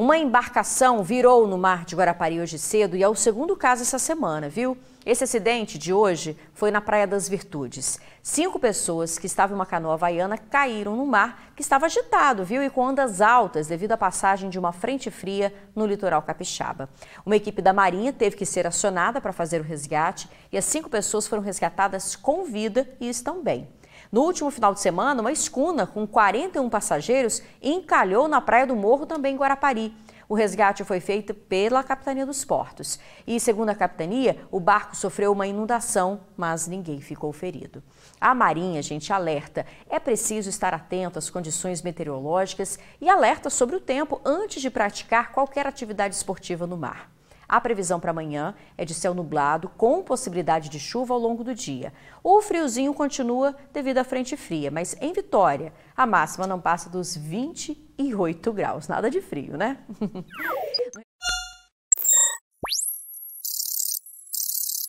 Uma embarcação virou no mar de Guarapari hoje cedo e é o segundo caso essa semana, viu? Esse acidente de hoje foi na Praia das Virtudes. Cinco pessoas que estavam em uma canoa havaiana caíram no mar, que estava agitado, viu? E com ondas altas devido à passagem de uma frente fria no litoral capixaba. Uma equipe da Marinha teve que ser acionada para fazer o resgate e as cinco pessoas foram resgatadas com vida e estão bem. No último final de semana, uma escuna com 41 passageiros encalhou na Praia do Morro, também em Guarapari. O resgate foi feito pela Capitania dos Portos. E, segundo a capitania, o barco sofreu uma inundação, mas ninguém ficou ferido. A Marinha, gente, alerta: é preciso estar atento às condições meteorológicas e alerta sobre o tempo antes de praticar qualquer atividade esportiva no mar. A previsão para amanhã é de céu nublado, com possibilidade de chuva ao longo do dia. O friozinho continua devido à frente fria, mas em Vitória, a máxima não passa dos 28 graus. Nada de frio, né?